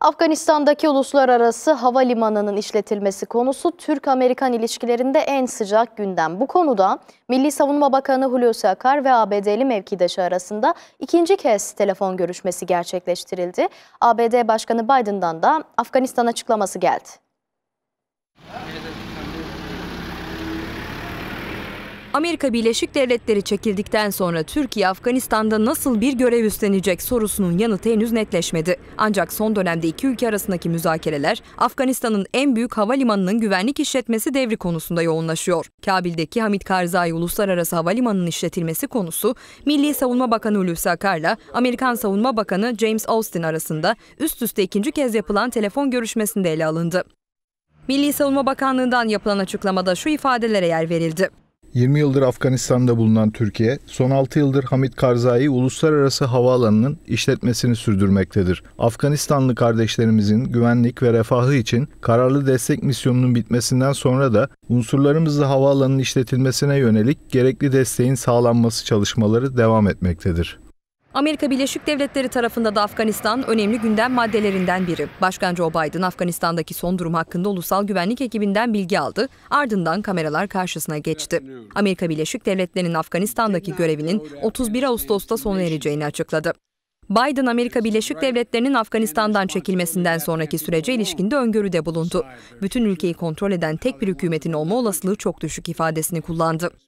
Afganistan'daki uluslararası havalimanının işletilmesi konusu Türk-Amerikan ilişkilerinde en sıcak gündem. Bu konuda Milli Savunma Bakanı Hulusi Akar ve ABD'li mevkidaşı arasında ikinci kez telefon görüşmesi gerçekleştirildi. ABD Başkanı Biden'dan da Afganistan açıklaması geldi. Amerika Birleşik Devletleri çekildikten sonra Türkiye Afganistan'da nasıl bir görev üstlenecek sorusunun yanıtı henüz netleşmedi. Ancak son dönemde iki ülke arasındaki müzakereler Afganistan'ın en büyük havalimanının güvenlik işletmesi devri konusunda yoğunlaşıyor. Kabil'deki Hamid Karzai Uluslararası Havalimanı'nın işletilmesi konusu Milli Savunma Bakanı Hulusi Akar'la Amerikan Savunma Bakanı James Austin arasında üst üste ikinci kez yapılan telefon görüşmesinde ele alındı. Milli Savunma Bakanlığı'ndan yapılan açıklamada şu ifadelere yer verildi. 20 yıldır Afganistan'da bulunan Türkiye, son 6 yıldır Hamid Karzai Uluslararası Havaalanı'nın işletmesini sürdürmektedir. Afganistanlı kardeşlerimizin güvenlik ve refahı için kararlı destek misyonunun bitmesinden sonra da unsurlarımızla havaalanının işletilmesine yönelik gerekli desteğin sağlanması çalışmaları devam etmektedir. Amerika Birleşik Devletleri tarafında da Afganistan önemli gündem maddelerinden biri. Başkan Joe Biden Afganistan'daki son durum hakkında ulusal güvenlik ekibinden bilgi aldı. Ardından kameralar karşısına geçti. Amerika Birleşik Devletleri'nin Afganistan'daki görevinin 31 Ağustos'ta sona ereceğini açıkladı. Biden, Amerika Birleşik Devletleri'nin Afganistan'dan çekilmesinden sonraki sürece ilişkinde öngörüde bulundu. Bütün ülkeyi kontrol eden tek bir hükümetin olma olasılığı çok düşük ifadesini kullandı.